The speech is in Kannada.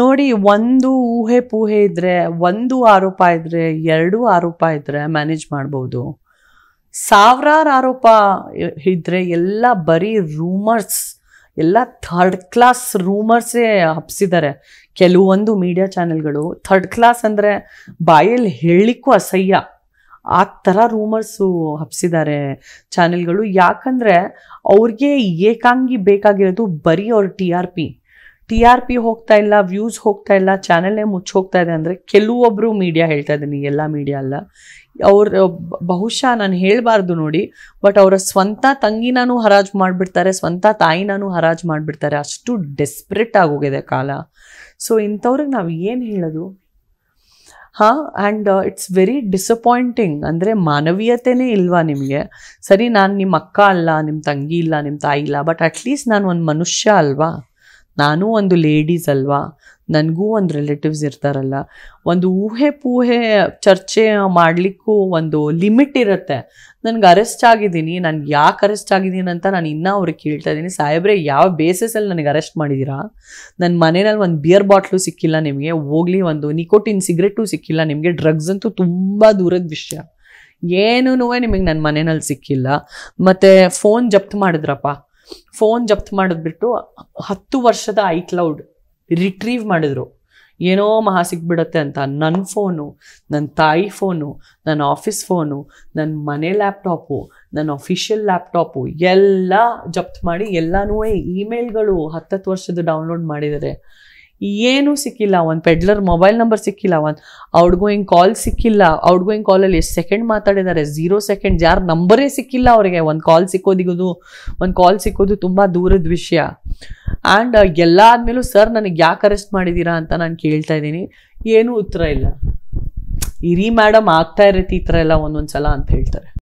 ನೋಡಿ ಒಂದು ಊಹೆ ಪೂಹೆ ಇದ್ರೆ ಒಂದು ಆರೋಪ ಇದ್ರೆ ಎರಡು ಆರೋಪ ಇದ್ರೆ ಮ್ಯಾನೇಜ್ ಮಾಡಬಹುದು ಸಾವಿರಾರು ಆರೋಪ ಇದ್ರೆ ಎಲ್ಲ ಬರೀ ರೂಮರ್ಸ್ ಎಲ್ಲ ಥರ್ಡ್ ಕ್ಲಾಸ್ ರೂಮರ್ಸೇ ಹಬ್ಸಿದ್ದಾರೆ ಕೆಲವೊಂದು ಮೀಡಿಯಾ ಚಾನೆಲ್ಗಳು ಥರ್ಡ್ ಕ್ಲಾಸ್ ಅಂದರೆ ಬಾಯಲ್ಲಿ ಹೇಳಲಿಕ್ಕೂ ಅಸಹ್ಯ ಆ ಥರ ರೂಮರ್ಸು ಹಬ್ಸಿದ್ದಾರೆ ಚಾನೆಲ್ಗಳು ಯಾಕಂದರೆ ಅವ್ರಿಗೆ ಏಕಾಂಗಿ ಬೇಕಾಗಿರೋದು ಬರೀ ಅವ್ರ T R P T R P ಹೋಗ್ತಾ ಇಲ್ಲ ವ್ಯೂಸ್ ಹೋಗ್ತಾ ಇಲ್ಲ ಮುಚ್ಚಿ ಹೋಗ್ತಾ ಇದೆ ಅಂದರೆ ಕೆಲವೊಬ್ಬರು ಮೀಡಿಯಾ ಹೇಳ್ತಾ ಇದ್ದೀನಿ ಎಲ್ಲ ಮೀಡಿಯಾ ಅಲ್ಲ ಅವ್ರ ಬಹುಶಃ ನಾನು ಹೇಳಬಾರ್ದು ನೋಡಿ ಬಟ್ ಅವರ ಸ್ವಂತ ತಂಗಿನೂ ಹರಾಜು ಮಾಡಿಬಿಡ್ತಾರೆ ಸ್ವಂತ ತಾಯಿನೂ ಹರಾಜು ಮಾಡಿಬಿಡ್ತಾರೆ ಅಷ್ಟು ಡೆಸ್ಪ್ರೆಟ್ ಆಗೋಗಿದೆ ಕಾಲ ಸೊ ಇಂಥವ್ರಿಗೆ ನಾವು ಏನು ಹೇಳೋದು ಹಾಂ ಆ್ಯಂಡ್ ಇಟ್ಸ್ ವೆರಿ ಡಿಸಪಾಯಿಂಟಿಂಗ್ ಅಂದರೆ ಮಾನವೀಯತೆನೇ ಇಲ್ವಾ ನಿಮಗೆ ಸರಿ ನಾನು ನಿಮ್ಮ ಅಕ್ಕ ಅಲ್ಲ ನಿಮ್ಮ ತಂಗಿ ಇಲ್ಲ ನಿಮ್ಮ ತಾಯಿ ಇಲ್ಲ ಬಟ್ ಅಟ್ಲೀಸ್ಟ್ ನಾನು ಒಂದು ಮನುಷ್ಯ ಅಲ್ವಾ ನಾನು ಒಂದು ಲೇಡೀಸ್ ಅಲ್ವಾ ನನಗೂ ಒಂದು ರಿಲೇಟಿವ್ಸ್ ಇರ್ತಾರಲ್ಲ ಒಂದು ಊಹೆ ಪೂಹೆ ಚರ್ಚೆ ಮಾಡಲಿಕ್ಕೂ ಒಂದು ಲಿಮಿಟ್ ಇರುತ್ತೆ ನನಗೆ ಅರೆಸ್ಟ್ ಆಗಿದ್ದೀನಿ ನಾನು ಯಾಕೆ ಅರೆಸ್ಟ್ ಆಗಿದ್ದೀನಿ ಅಂತ ನಾನು ಇನ್ನೂ ಅವ್ರಿಗೆ ಕೇಳ್ತಾ ಇದ್ದೀನಿ ಸಾಹೇಬ್ರೆ ಯಾವ ಬೇಸಸಲ್ಲಿ ನನಗೆ ಅರೆಸ್ಟ್ ಮಾಡಿದ್ದೀರಾ ನನ್ನ ಮನೆಯಲ್ಲಿ ಒಂದು ಬಿಯರ್ ಬಾಟ್ಲು ಸಿಕ್ಕಿಲ್ಲ ನಿಮಗೆ ಹೋಗ್ಲಿ ಒಂದು ನಿಕೋಟಿನ್ ಸಿಗರೆಟು ಸಿಕ್ಕಿಲ್ಲ ನಿಮಗೆ ಡ್ರಗ್ಸ್ ಅಂತೂ ತುಂಬ ದೂರದ ವಿಷಯ ಏನೂ ನಿಮಗೆ ನನ್ನ ಮನೆಯಲ್ಲಿ ಸಿಕ್ಕಿಲ್ಲ ಮತ್ತು ಫೋನ್ ಜಪ್ತು ಮಾಡಿದ್ರಪ್ಪ ಫೋನ್ ಜಪ್ತ್ ಮಾಡಿದ್ಬಿಟ್ಟು ಹತ್ತು ವರ್ಷದ ಐ ಕ್ಲೌಡ್ ರಿಟ್ರೀವ್ ಮಾಡಿದ್ರು ಏನೋ ಮಹಾ ಸಿಗ್ಬಿಡತ್ತೆ ಅಂತ ನನ್ನ ಫೋನು ನನ್ನ ತಾಯಿ ಫೋನು ನನ್ನ ಆಫೀಸ್ ಫೋನು ನನ್ನ ಮನೆ ಲ್ಯಾಪ್ಟಾಪು ನನ್ನ ಅಫಿಷಿಯಲ್ ಲ್ಯಾಪ್ಟಾಪು ಎಲ್ಲ ಜಪ್ತ್ ಮಾಡಿ ಎಲ್ಲನೂ ಇಮೇಲ್ಗಳು ಹತ್ತತ್ತು ವರ್ಷದ ಡೌನ್ಲೋಡ್ ಮಾಡಿದ್ದಾರೆ ಏನೂ ಸಿಕ್ಕಿಲ್ಲ ಒಂದು ಪೆಡ್ಲರ್ ಮೊಬೈಲ್ ನಂಬರ್ ಸಿಕ್ಕಿಲ್ಲ ಒಂದು ಔಟ್ ಗೋಯಿಂಗ್ ಕಾಲ್ ಸಿಕ್ಕಿಲ್ಲ ಔಟ್ ಗೋಯಿಂಗ್ ಕಾಲಲ್ಲಿ ಎಷ್ಟು ಸೆಕೆಂಡ್ ಮಾತಾಡಿದ್ದಾರೆ ಝೀರೋ ಸೆಕೆಂಡ್ ಯಾರು ನಂಬರೇ ಸಿಕ್ಕಿಲ್ಲ ಅವರಿಗೆ ಒಂದು ಕಾಲ್ ಸಿಕ್ಕೋದಿಗೋದು ಒಂದು ಕಾಲ್ ಸಿಕ್ಕೋದು ತುಂಬ ದೂರದ ವಿಷಯ ಆ್ಯಂಡ್ ಎಲ್ಲ ಆದಮೇಲೂ ಸರ್ ನನಗೆ ಯಾಕೆ ಅರೆಸ್ಟ್ ಮಾಡಿದ್ದೀರಾ ಅಂತ ನಾನು ಕೇಳ್ತಾ ಇದ್ದೀನಿ ಏನೂ ಉತ್ತರ ಇಲ್ಲ ಇರಿ ಮೇಡಮ್ ಆಗ್ತಾ ಇರತ್ತೆ ಈ ಥರ ಎಲ್ಲ ಒಂದೊಂದು ಸಲ ಅಂತ ಹೇಳ್ತಾರೆ